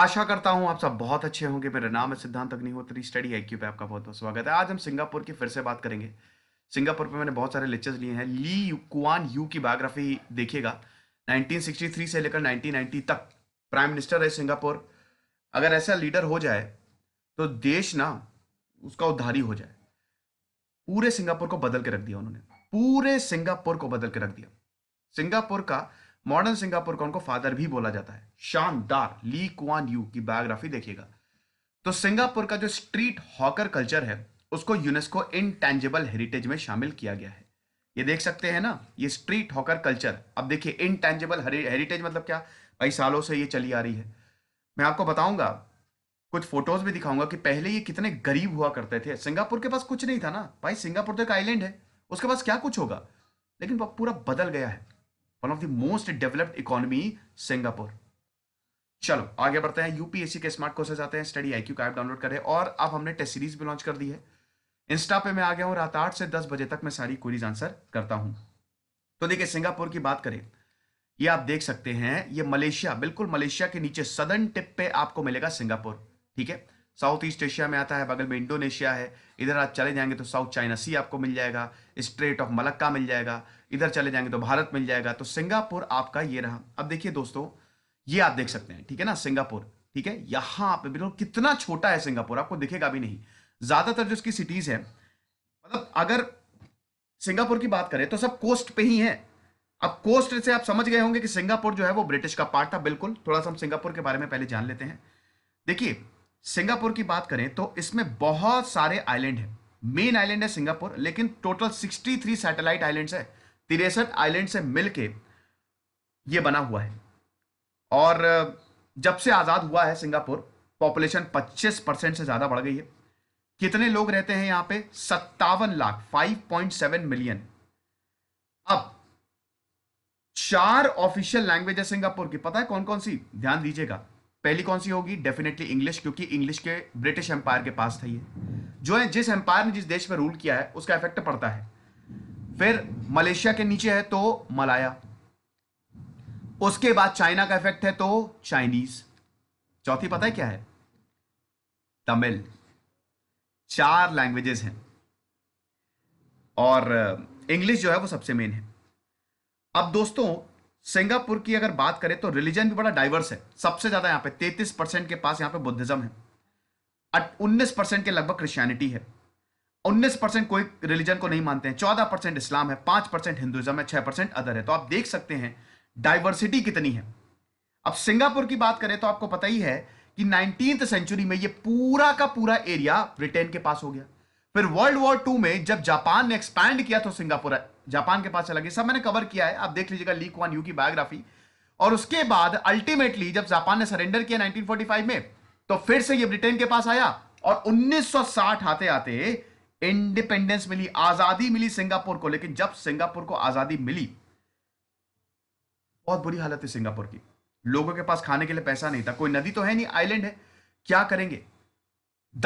आशा करता हूं आप सब बहुत अच्छे होंगे मेरा नाम है सिद्धांत अग्निहोत्री स्टडी आई क्यू पे आपका बहुत बहुत स्वागत है आज हम सिंगापुर की फिर से बात करेंगे सिंगापुर पे मैंने बहुत सारे लेक्चर्स लिए हैं ली कुआन यू की बायोग्राफी देखिएगा 1963 से लेकर 1990 तक प्राइम मिनिस्टर है सिंगापुर अगर ऐसा लीडर हो जाए तो देश ना उसका उद्धारी हो जाए पूरे सिंगापुर को बदल के रख दिया उन्होंने पूरे सिंगापुर को बदल के रख दिया सिंगापुर का मॉडर्न सिंगापुर को उनको फादर भी बोला जाता है शानदार ली क्वान यू की बायोग्राफी देखिएगा तो सिंगापुर का जो स्ट्रीट हॉकर कल्चर है उसको यूनेस्को इनटेंजिबल हेरिटेज में शामिल किया गया है ये देख सकते हैं ना ये स्ट्रीट हॉकर कल्चर अब देखिए इनटेंजिबल हेरिटेज मतलब क्या भाई सालों से ये चली आ रही है मैं आपको बताऊंगा कुछ फोटोज भी दिखाऊंगा कि पहले ये कितने गरीब हुआ करते थे सिंगापुर के पास कुछ नहीं था ना भाई सिंगापुर तो एक आइलैंड है उसके पास क्या कुछ होगा लेकिन पूरा बदल गया है one of the most developed economy Singapore चलो आगे बढ़ते हैं यूपीएससी के स्मार्ट कोर्सेज आते हैं स्टडी आईक्यू का ऐप डाउनलोड करें और अब हमने टेस्ट सीरीज भी लॉन्च कर दी है इंस्टा पे मैं आ गया हूं रात आठ से दस बजे तक मैं सारी क्वेरीज आंसर करता हूं तो देखिए सिंगापुर की बात करें ये आप देख सकते हैं ये मलेशिया बिल्कुल मलेशिया के नीचे सदन टिप पे आपको मिलेगा सिंगापुर ठीक है साउथ ईस्ट एशिया में आता है बगल में इंडोनेशिया है इधर आप चले जाएंगे तो साउथ चाइना सी आपको मिल जाएगा स्ट्रेट ऑफ मलक्का मिल जाएगा इधर चले जाएंगे तो भारत मिल जाएगा तो सिंगापुर आपका ये रहा अब देखिए दोस्तों ये आप देख सकते हैं ठीक है ना सिंगापुर ठीक है यहाँ पे बिल्कुल कितना छोटा है सिंगापुर आपको दिखेगा भी नहीं ज्यादातर जो इसकी सिटीज है मतलब अगर सिंगापुर की बात करें तो सब कोस्ट पे ही है अब कोस्ट से आप समझ गए होंगे कि सिंगापुर जो है वो ब्रिटिश का पार्ट था बिल्कुल थोड़ा सा हम सिंगापुर के बारे में पहले जान लेते हैं देखिए सिंगापुर की बात करें तो इसमें बहुत सारे आइलैंड हैं मेन आइलैंड है सिंगापुर लेकिन टोटल 63 सैटेलाइट आइलैंड्स है तिरसठ आइलैंड से मिलके ये बना हुआ है और जब से आज़ाद हुआ है सिंगापुर पॉपुलेशन 25 परसेंट से ज़्यादा बढ़ गई है कितने लोग रहते हैं यहां पे सत्तावन लाख 5.7 मिलियन अब चार ऑफिशियल लैंग्वेज है सिंगापुर की पता है कौन कौन सी ध्यान दीजिएगा पहली कौन सी होगी डेफिनेटली इंग्लिश क्योंकि इंग्लिश के ब्रिटिश एम्पायर के पास था ये जो है जिस एम्पायर ने जिस देश में रूल किया है उसका इफेक्ट पड़ता है फिर मलेशिया के नीचे है तो मलाया उसके बाद चाइना का इफेक्ट है तो चाइनीज चौथी पता है क्या है तमिल चार लैंग्वेजेस हैं और इंग्लिश जो है वो सबसे मेन है अब दोस्तों सिंगापुर की अगर बात करें तो रिलीजन भी बड़ा डाइवर्स है सबसे ज्यादा यहां पे 33 परसेंट के पास यहां पे बुद्धिज्म है उन्नीस परसेंट के लगभग क्रिश्चियनिटी है उन्नीस परसेंट कोई रिलीजन को नहीं मानते हैं चौदह परसेंट इस्लाम है पांच परसेंट हिंदुज्म है छह परसेंट अदर है तो आप देख सकते हैं डाइवर्सिटी कितनी है अब सिंगापुर की बात करें तो आपको पता ही है कि नाइनटीन सेंचुरी में ये पूरा का पूरा एरिया ब्रिटेन के पास हो गया फिर वर्ल्ड वॉर टू में जब जापान ने एक्सपैंड किया तो सिंगापुर जापान के पास चला गया सब मैंने कवर किया है आप देख लीजिएगा लीक वन यू की बायोग्राफी और उसके बाद अल्टीमेटली जब जापान ने सरेंडर किया 1945 में तो फिर से ये ब्रिटेन के पास आया और 1960 आते आते इंडिपेंडेंस मिली आजादी मिली सिंगापुर को लेकिन जब सिंगापुर को आजादी मिली बहुत बुरी हालत है सिंगापुर की लोगों के पास खाने के लिए पैसा नहीं था कोई नदी तो है नहीं आइलैंड है क्या करेंगे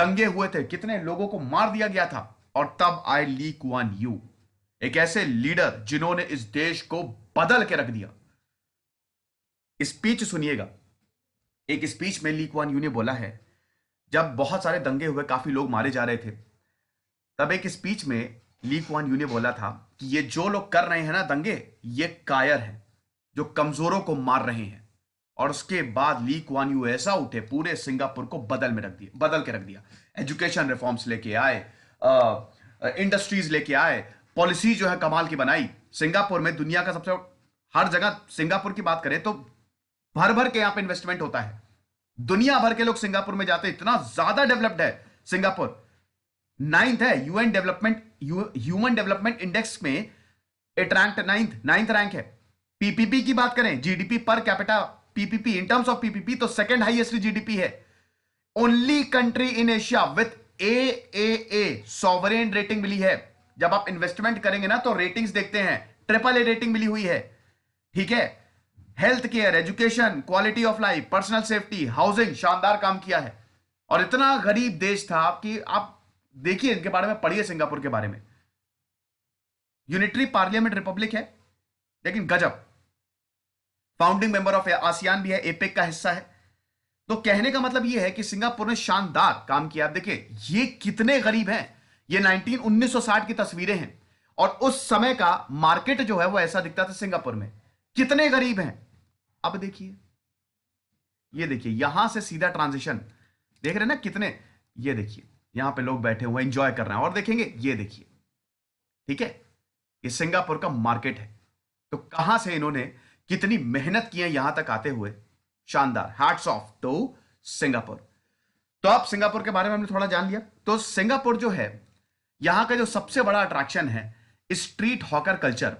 दंगे हुए थे कितने लोगों को मार दिया गया था और तब आई ली कुआन यू एक ऐसे लीडर जिन्होंने इस देश को बदल के रख दिया स्पीच सुनिएगा एक स्पीच में ली क्वान यू ने बोला है जब बहुत सारे दंगे हुए काफ़ी लोग मारे जा रहे थे तब एक स्पीच में ली क्वान यू ने बोला था कि ये जो लोग कर रहे हैं ना दंगे ये कायर हैं जो कमज़ोरों को मार रहे हैं और उसके बाद ली क्वान यू ऐसा उठे पूरे सिंगापुर को बदल में रख दिया बदल के रख दिया एजुकेशन रिफॉर्म्स लेके आए इंडस्ट्रीज लेके आए पॉलिसी जो है कमाल की बनाई सिंगापुर में दुनिया का सबसे हर जगह सिंगापुर की बात करें तो भर भर के यहां पे इन्वेस्टमेंट होता है दुनिया भर के लोग सिंगापुर में जाते इतना ज्यादा डेवलप्ड है सिंगापुर नाइन्थ है UN development human development index में it rank ninth ninth rank है पीपीपी की बात करें GDP per capita PPP in terms of PPP तो सेकेंड हाइएस्ट जीडीपी है only country in Asia with A A A sovereign rating मिली है जब आप इन्वेस्टमेंट करेंगे ना तो रेटिंग्स देखते हैं ट्रिपल ए रेटिंग मिली हुई है ठीक है health care education quality of life personal safety housing शानदार काम किया है और इतना गरीब देश था कि आप देखिए इनके बारे में पढ़िए सिंगापुर के बारे में यूनिटरी पार्लियामेंट रिपब्लिक है लेकिन गजब फाउंडिंग मेंबर ऑफ आसियान भी है एपेक e का हिस्सा है तो कहने का मतलब यह है कि सिंगापुर ने शानदार काम किया आप देखिए ये कितने गरीब हैं ये 19 1960 की तस्वीरें हैं और उस समय का मार्केट जो है वो ऐसा दिखता था सिंगापुर में कितने गरीब हैं अब देखिए ये देखिए यहां से सीधा ट्रांजिशन देख रहे हैं ना कितने ये देखिए यहां पे लोग बैठे हुए एंजॉय कर रहे हैं और देखेंगे ये देखिए ठीक है ये सिंगापुर का मार्केट है तो कहां से इन्होंने कितनी मेहनत की है यहां तक आते हुए शानदार हार्ट्स ऑफ टू सिंगापुर तो आप सिंगापुर के बारे में हमने थोड़ा जान लिया तो सिंगापुर जो है यहां का जो सबसे बड़ा अट्रैक्शन है स्ट्रीट हॉकर कल्चर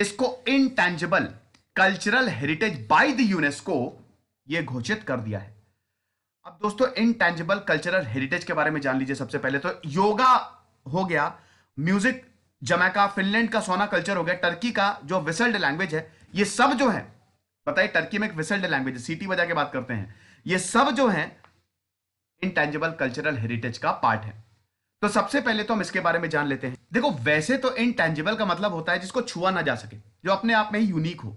इसको intangible cultural heritage by the UNESCO ये घोषित कर दिया है अब दोस्तों इनटेंजिबल कल्चरल हेरिटेज के बारे में जान लीजिए सबसे पहले तो योगा हो गया म्यूजिक जमैका फिनलैंड का सोना कल्चर हो गया टर्की का जो विसल्ड लैंग्वेज है ये सब जो है बताइए टर्की में एक विसल्ड लैंग्वेज है सीटी बजा के बात करते हैं ये सब जो है इनटेंजिबल कल्चरल हेरिटेज का पार्ट है तो सबसे पहले तो हम इसके बारे में जान लेते हैं देखो वैसे तो इनटेंजिबल का मतलब होता है जिसको छुआ ना जा सके जो अपने आप में ही यूनिक हो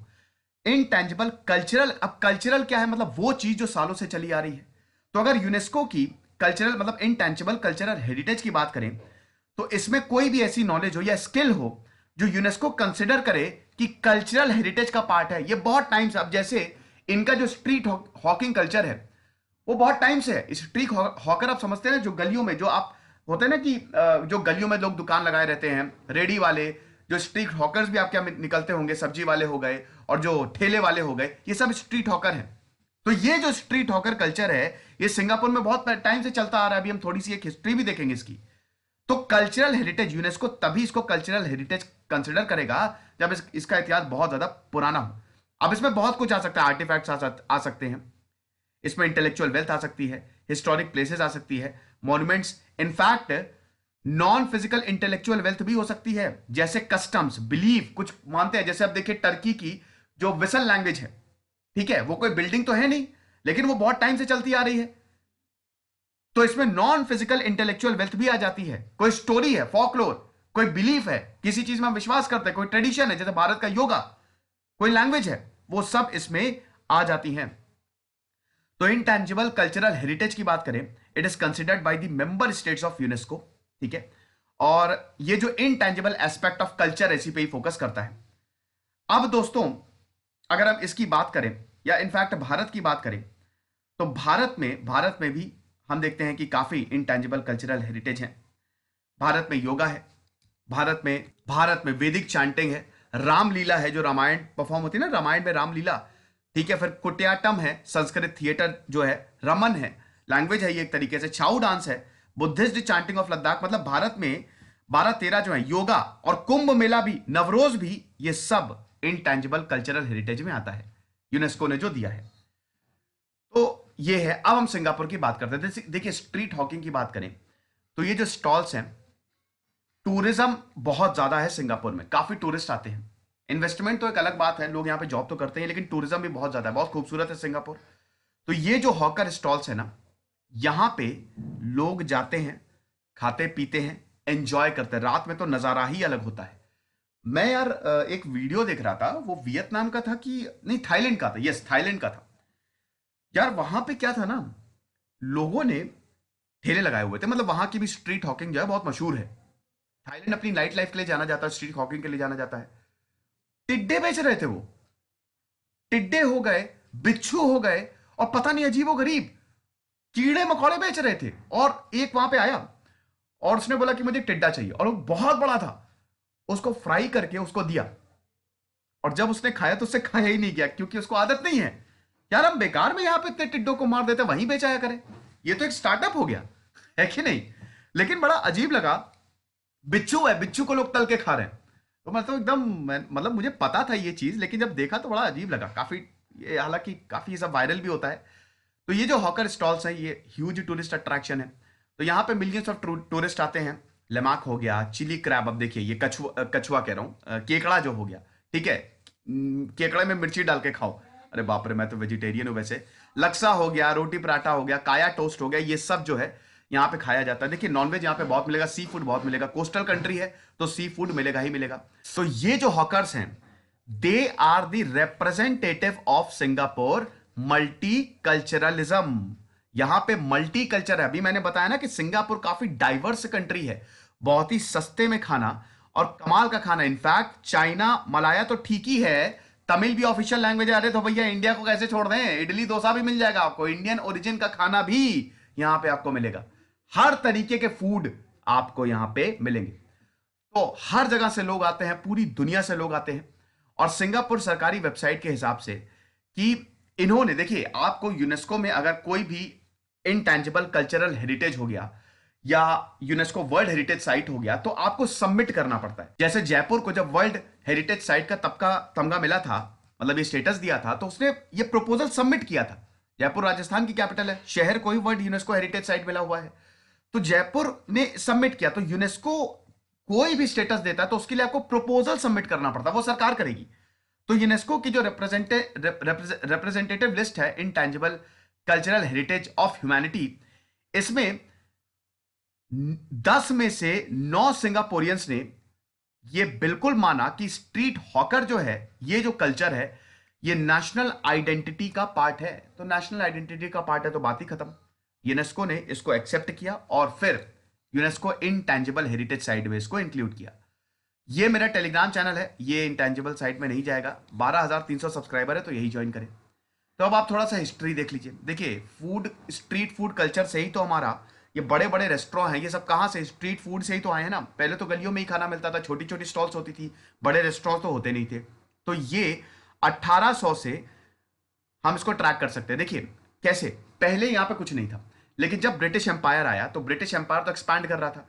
इनटेंजिबल कल्चरल अब कल्चरल क्या है मतलब वो चीज जो सालों से चली आ रही है तो अगर यूनेस्को की कल्चरल मतलब इनटेंजिबल कल्चरल हेरिटेज की बात करें तो इसमें कोई भी ऐसी नॉलेज हो या स्किल हो जो यूनेस्को कंसिडर करे कि कल्चरल हेरिटेज का पार्ट है ये बहुत टाइम से अब जैसे इनका जो स्ट्रीट हॉकिंग कल्चर है वो बहुत टाइम से है स्ट्रीट हॉकर आप समझते हैं जो गलियों में जो आप होते हैं ना कि जो गलियों में लोग दुकान लगाए रहते हैं रेडी वाले जो स्ट्रीट हॉकर्स भी आपके निकलते होंगे सब्जी वाले हो गए और जो ठेले वाले हो गए ये सब स्ट्रीट हॉकर हैं तो ये जो स्ट्रीट हॉकर कल्चर है ये सिंगापुर में बहुत टाइम से चलता आ रहा है अभी हम थोड़ी सी एक हिस्ट्री भी देखेंगे इसकी तो कल्चरल हेरिटेज यूनेस्को तभी इसको कल्चरल हेरिटेज कंसिडर करेगा जब इस, इसका इतिहास बहुत ज्यादा पुराना हो अब इसमें बहुत कुछ आ सकता है आर्टिफैक्ट्स आ, आ सकते हैं इसमें इंटेलेक्चुअल वेल्थ आ सकती है हिस्टोरिक प्लेसेस आ सकती है monuments in fact non physical intellectual wealth भी हो सकती है जैसे कस्टम्स बिलीव कुछ मानते हैं जैसे आप देखिए टर्की की जो विसल लैंग्वेज है ठीक है वो कोई बिल्डिंग तो है नहीं लेकिन वो बहुत टाइम से चलती आ रही है तो इसमें नॉन फिजिकल इंटेलेक्चुअल वेल्थ भी आ जाती है कोई स्टोरी है फॉकलोर कोई बिलीफ है किसी चीज में हम विश्वास करते हैं कोई ट्रेडिशन है जैसे भारत का योगा कोई लैंग्वेज है वो सब इसमें आ जाती हैं तो इनटेंजिबल कल्चरल हेरिटेज की बात करें it is considered by the member of UNESCO ठीक है और ये जो इनटेंजिबल एस्पेक्ट ऑफ कल्चर इसी पे ही फोकस करता है अब दोस्तों अगर हम इसकी बात करें या इनफैक्ट भारत की बात करें तो भारत में भारत में भी हम देखते हैं कि काफी इनटेंजिबल कल्चरल हेरिटेज है भारत में योगा है भारत में भारत में वेदिक चैंटिंग है रामलीला है जो रामायण परफॉर्म होती है ना रामायण में रामलीला ठीक है फिर कुटियाटम है संस्कृत थिएटर जो है रमन है लैंग्वेज है ये एक तरीके से छाऊ डांस है बुद्धिस्ट चांटिंग ऑफ लद्दाख मतलब भारत में बारह तेरह जो है योगा और कुंभ मेला भी नवरोज भी ये सब इनटेंजिबल कल्चरल हेरिटेज में आता है यूनेस्को ने जो दिया है तो ये है अब हम सिंगापुर की बात करते हैं देखिए स्ट्रीट हॉकिंग की बात करें तो ये जो स्टॉल्स हैं टूरिज्म बहुत ज्यादा है सिंगापुर में काफी टूरिस्ट आते हैं इन्वेस्टमेंट तो एक अलग बात है लोग यहाँ पे जॉब तो करते हैं लेकिन टूरिज्म भी बहुत ज़्यादा है बहुत खूबसूरत है सिंगापुर तो ये जो हॉकर स्टॉल्स है ना यहाँ पे लोग जाते हैं खाते पीते हैं एंजॉय करते हैं रात में तो नज़ारा ही अलग होता है मैं यार एक वीडियो देख रहा था वो वियतनाम का था कि नहीं थाईलैंड का था यस थाईलैंड का था यार वहाँ पे क्या था ना लोगों ने ठेले लगाए हुए थे मतलब वहां की भी स्ट्रीट हॉकिंग जो है बहुत मशहूर है थाईलैंड अपनी नाइट लाइफ के लिए जाना जाता है स्ट्रीट हॉकिंग के लिए जाना जाता है टिड्डे बेच रहे थे वो टिड्डे हो गए बिच्छू हो गए और पता नहीं अजीबो गरीब कीड़े मकोड़े बेच रहे थे और एक वहां पे आया और उसने बोला कि मुझे टिड्डा चाहिए और वो बहुत बड़ा था उसको फ्राई करके उसको दिया और जब उसने खाया तो उससे खाया ही नहीं गया क्योंकि उसको आदत नहीं है यार हम बेकार में यहां पे इतने टिड्डों को मार देते वहीं बेचाया करें ये तो एक स्टार्टअप हो गया है कि नहीं लेकिन बड़ा अजीब लगा बिच्छू है बिच्छू को लोग तल के खा रहे हैं तो मैं तो एकदम मतलब मुझे पता था ये चीज़ लेकिन जब देखा तो बड़ा अजीब लगा काफ़ी ये हालांकि काफ़ी सब वायरल भी होता है तो ये जो हॉकर स्टॉल्स हैं ये ह्यूज टूरिस्ट अट्रैक्शन है तो यहाँ पे मिलियंस ऑफ टूरिस्ट आते हैं लेमाक हो गया चिली क्रैब अब देखिए ये कछुआ कछुआ कह रहा हूँ केकड़ा जो हो गया ठीक है केकड़े में मिर्ची डाल के खाओ अरे बाप रे मैं तो वेजिटेरियन हूँ वैसे लक्सा हो गया रोटी पराठा हो गया काया टोस्ट हो गया ये सब जो है यहाँ पे खाया जाता है देखिए नॉनवेज यहाँ पे बहुत मिलेगा सी फूड बहुत मिलेगा कोस्टल कंट्री है तो सी फूड मिलेगा ही मिलेगा तो ये जो हॉकर्स हैं they are the representative of Singapore multi culturalism यहां पे मल्टी कल्चर है अभी मैंने बताया ना कि सिंगापुर काफी डाइवर्स कंट्री है बहुत ही सस्ते में खाना और कमाल का खाना इनफैक्ट चाइना मलाया तो ठीक ही है तमिल भी ऑफिशियल लैंग्वेज आ रहे तो भैया इंडिया को कैसे छोड़ दें इडली डोसा भी मिल जाएगा आपको इंडियन ओरिजिन का खाना भी यहां पे आपको मिलेगा हर तरीके के फूड आपको यहां पे मिलेंगे तो हर जगह से लोग आते हैं पूरी दुनिया से लोग आते हैं और सिंगापुर सरकारी वेबसाइट के हिसाब से कि इन्होंने देखिए आपको यूनेस्को में अगर कोई भी इनटेंजिबल कल्चरल हेरिटेज हो गया या यूनेस्को वर्ल्ड हेरिटेज साइट हो गया तो आपको सबमिट करना पड़ता है जैसे जयपुर को जब वर्ल्ड हेरिटेज साइट का तबका तमगा मिला था मतलब ये स्टेटस दिया था तो उसने ये प्रपोजल सबमिट किया था जयपुर राजस्थान की कैपिटल है शहर को ही वर्ल्ड यूनेस्को हेरिटेज साइट मिला हुआ है तो जयपुर ने सबमिट किया तो यूनेस्को कोई भी स्टेटस देता है तो उसके लिए आपको प्रपोजल सबमिट करना पड़ता है वो सरकार करेगी तो यूनेस्को की जो रिप्रेजेंटेटिव लिस्ट है intangible cultural heritage of humanity इसमें दस में से नौ सिंगापोरियंस ने ये बिल्कुल माना कि स्ट्रीट हॉकर जो है ये जो कल्चर है ये नेशनल आइडेंटिटी का पार्ट है तो नेशनल आइडेंटिटी का पार्ट है तो बात ही खत्म यूनेस्को ने इसको एक्सेप्ट किया और फिर यूनेस्को इनटैंजिबल हेरिटेज साइट में इसको इंक्लूड किया ये मेरा टेलीग्राम चैनल है ये इनटैंजिबल साइट में नहीं जाएगा 12,300 सब्सक्राइबर है तो यही ज्वाइन करें तो अब आप थोड़ा सा हिस्ट्री देख लीजिए देखिए फूड स्ट्रीट फूड कल्चर से ही तो हमारा ये बड़े बड़े रेस्टोरेंट हैं ये सब कहाँ से स्ट्रीट फूड से ही तो आए हैं ना पहले तो गलियों में ही खाना मिलता था छोटी छोटी स्टॉल्स होती थी बड़े रेस्टोरेंट तो होते नहीं थे तो ये 1800 से हम इसको ट्रैक कर सकते हैं देखिए कैसे पहले यहाँ पे कुछ नहीं था लेकिन जब ब्रिटिश एम्पायर आया तो ब्रिटिश एम्पायर तो एक्सपैंड कर रहा था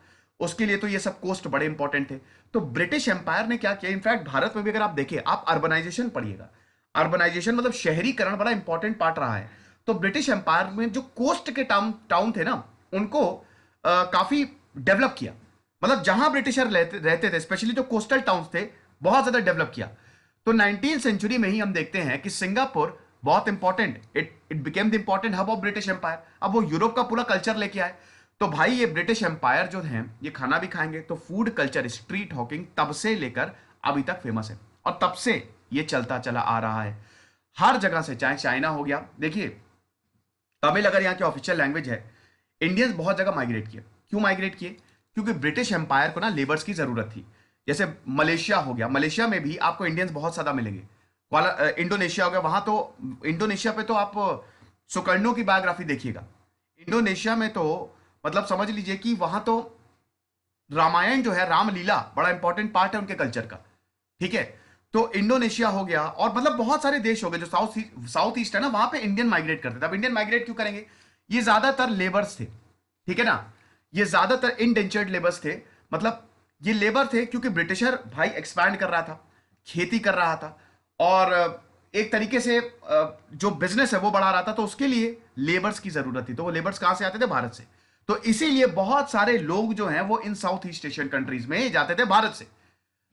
उसके लिए तो ये सब कोस्ट बड़े इंपॉर्टेंट थे तो ब्रिटिश एम्पायर ने क्या किया इनफैक्ट भारत में भी अगर आप देखें आप अर्बनाइजेशन पढ़िएगा अर्बनाइजेशन मतलब शहरीकरण बड़ा इंपॉर्टेंट पार्ट रहा है तो ब्रिटिश एम्पायर में जो कोस्ट के टाउन टाउन थे ना उनको आ, काफी डेवलप किया मतलब जहां ब्रिटिशर रहते, रहते थे स्पेशली जो कोस्टल टाउन थे बहुत ज्यादा डेवलप किया तो नाइनटीन सेंचुरी में ही हम देखते हैं कि सिंगापुर बहुत important it it became the important hub of British empire अब वो यूरोप का पूरा कल्चर लेके आए तो भाई ये ब्रिटिश एम्पायर जो है ये खाना भी खाएंगे तो फूड कल्चर स्ट्रीट हॉकिंग तब से लेकर अभी तक फेमस है और तब से ये चलता चला आ रहा है हर जगह से चाहे चाइना हो गया देखिए तमिल अगर यहाँ की ऑफिशियल लैंग्वेज है इंडियंस बहुत जगह माइग्रेट किए क्यों माइग्रेट किए क्योंकि ब्रिटिश एम्पायर को ना लेबर्स की जरूरत थी जैसे मलेशिया हो गया मलेशिया में भी आपको इंडियंस बहुत ज्यादा मिलेंगे वाला इंडोनेशिया हो गया वहां तो इंडोनेशिया पे तो आप सुकर्णो की बायोग्राफी देखिएगा इंडोनेशिया में तो मतलब समझ लीजिए कि वहां तो रामायण जो है रामलीला बड़ा इंपॉर्टेंट पार्ट है उनके कल्चर का ठीक है तो इंडोनेशिया हो गया और मतलब बहुत सारे देश हो गए जो साउथ साउथ ईस्ट है ना वहां पे इंडियन माइग्रेट करते थे अब इंडियन माइग्रेट क्यों करेंगे ये ज्यादातर लेबर्स थे ठीक है ना ये ज्यादातर इनडेंचर्ड लेबर्स थे मतलब ये लेबर थे क्योंकि ब्रिटिशर भाई एक्सपैंड कर रहा था खेती कर रहा था और एक तरीके से जो बिजनेस है वो बढ़ा रहा था तो उसके लिए लेबर्स की जरूरत थी तो वो लेबर्स कहाँ से आते थे भारत से तो इसीलिए बहुत सारे लोग जो हैं वो इन साउथ ईस्ट एशियन कंट्रीज में जाते थे भारत से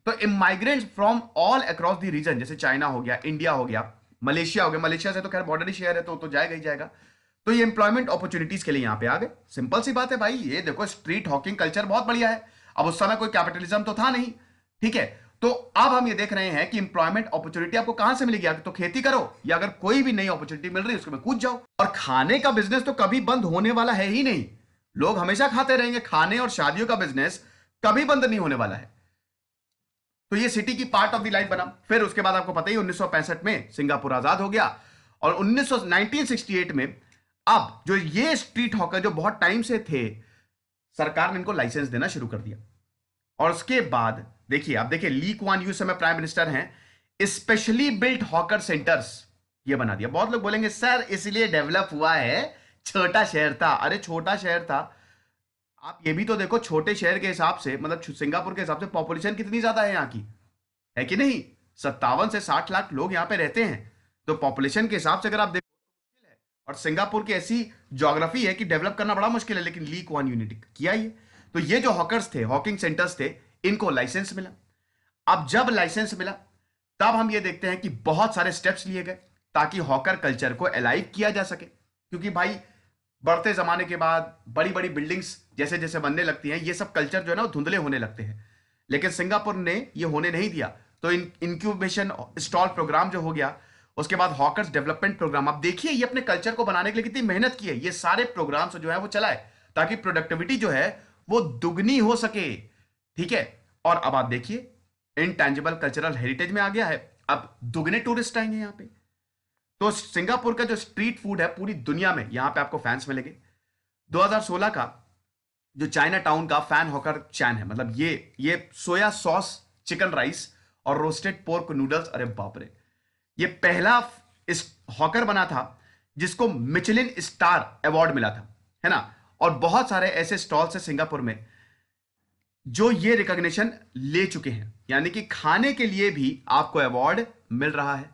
तो migrant from all across the region जैसे चाइना हो गया इंडिया हो गया मलेशिया हो गया मलेशिया से तो खैर बॉर्डर ही शेयर है तो, तो जाएगा ही जाएगा तो ये एम्प्लॉयमेंट अपॉर्चुनिटीज के लिए यहाँ पे आ गए सिंपल सी बात है भाई ये देखो स्ट्रीट हॉकिंग कल्चर बहुत बढ़िया है अब उस समय कोई कैपिटलिज्म तो था नहीं ठीक है तो अब हम ये देख रहे हैं कि इंप्लॉयमेंट अपॉर्चुनिटी आपको कहां से मिलेगी तो खेती करो या अगर कोई भी नई अपॉर्चुनिटी मिल रही है उसमें कूद जाओ और खाने का बिजनेस तो कभी बंद होने वाला है ही नहीं लोग हमेशा खाते रहेंगे खाने और शादियों का बिजनेस कभी बंद नहीं होने वाला है तो ये सिटी की पार्ट ऑफ द लाइफ बना फिर उसके बाद आपको पता ही उन्नीस में सिंगापुर आजाद हो गया और उन्नीस में अब जो ये स्ट्रीट हॉकर जो बहुत टाइम से थे सरकार ने इनको लाइसेंस देना शुरू कर दिया और उसके बाद देखिए आप देखिए ली क्वान यू समय प्राइम मिनिस्टर हैं स्पेशली बिल्ट हॉकर सेंटर्स ये बना दिया बहुत लोग बोलेंगे सर इसलिए डेवलप हुआ है छोटा शहर था अरे छोटा शहर था आप ये भी तो देखो छोटे शहर के हिसाब से मतलब सिंगापुर के हिसाब से पॉपुलेशन कितनी ज्यादा है यहाँ की है कि नहीं सत्तावन से साठ लाख लोग यहाँ पे रहते हैं तो पॉपुलेशन के हिसाब से अगर आप देखो तो है और सिंगापुर की ऐसी जोग्राफी है कि डेवलप करना बड़ा मुश्किल है लेकिन लीक वन यूनिट किया ये तो ये जो हॉकर्स थे हॉकिंग सेंटर्स थे इनको लाइसेंस मिला अब जब लाइसेंस मिला तब हम ये देखते हैं कि बहुत सारे स्टेप्स लिए गए ताकि हॉकर कल्चर को अलाइव किया जा सके क्योंकि भाई बढ़ते जमाने के बाद बड़ी बड़ी बिल्डिंग्स जैसे जैसे बनने लगती हैं ये सब कल्चर जो है ना धुंधले होने लगते हैं लेकिन सिंगापुर ने ये होने नहीं दिया तो इन इंक्यूबेशन स्टॉल प्रोग्राम जो हो गया उसके बाद हॉकर्स डेवलपमेंट प्रोग्राम आप देखिए ये अपने कल्चर को बनाने के लिए कितनी मेहनत की है ये सारे प्रोग्राम्स जो है वो चलाए ताकि प्रोडक्टिविटी जो है वो दुगनी हो सके ठीक है और अब आप देखिए इनटेंजिबल कल्चरल हेरिटेज में आ गया है अब दुगने टूरिस्ट आएंगे यहां पे तो सिंगापुर का जो स्ट्रीट फूड है पूरी दुनिया में यहां पे आपको फैंस मिलेंगे 2016 का जो चाइना टाउन का फैन होकर चैन है मतलब ये ये सोया सॉस चिकन राइस और रोस्टेड पोर्क नूडल्स अरे बापरे ये पहला इस हॉकर बना था जिसको मिचलिन स्टार अवार्ड मिला था है ना और बहुत सारे ऐसे स्टॉल्स है सिंगापुर में जो ये रिकॉग्निशन ले चुके हैं यानी कि खाने के लिए भी आपको अवार्ड मिल रहा है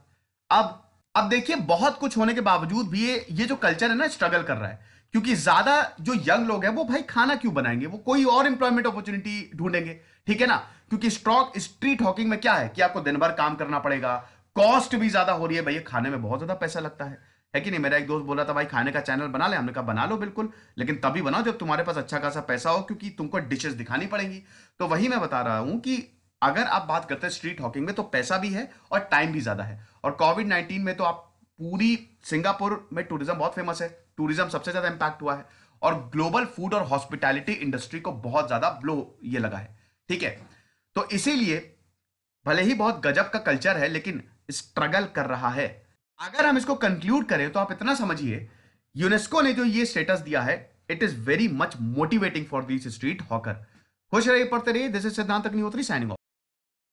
अब अब देखिए बहुत कुछ होने के बावजूद भी ये ये जो कल्चर है ना स्ट्रगल कर रहा है क्योंकि ज्यादा जो यंग लोग हैं वो भाई खाना क्यों बनाएंगे वो कोई और एम्प्लॉयमेंट अपॉर्चुनिटी ढूंढेंगे ठीक है ना क्योंकि स्ट्रॉक स्ट्रीट हॉकिंग में क्या है कि आपको दिन भर काम करना पड़ेगा कॉस्ट भी ज्यादा हो रही है भैया खाने में बहुत ज्यादा पैसा लगता है है कि नहीं मेरा एक दोस्त बोला था भाई खाने का चैनल बना ले हमने कहा बना लो बिल्कुल लेकिन तभी बनाओ जब तुम्हारे पास अच्छा खासा पैसा हो क्योंकि तुमको डिशेस दिखानी पड़ेंगी तो वही मैं बता रहा हूँ कि अगर आप बात करते हैं स्ट्रीट हॉकिंग में तो पैसा भी है और टाइम भी ज़्यादा है और कोविड नाइन्टीन में तो आप पूरी सिंगापुर में टूरिज्म बहुत फेमस है टूरिज्म सबसे ज़्यादा इंपैक्ट हुआ है और ग्लोबल फूड और हॉस्पिटैलिटी इंडस्ट्री को बहुत ज़्यादा ब्लो ये लगा है ठीक है तो इसीलिए भले ही बहुत गजब का कल्चर है लेकिन स्ट्रगल कर रहा है अगर हम इसको कंक्लूड करें तो आप इतना समझिए यूनेस्को ने जो ये स्टेटस दिया है it is very much motivating for this street hawker खुश रहिए पढ़ते रहिए दिस इज सिद्धांत अग्निहोत्री साइनिंग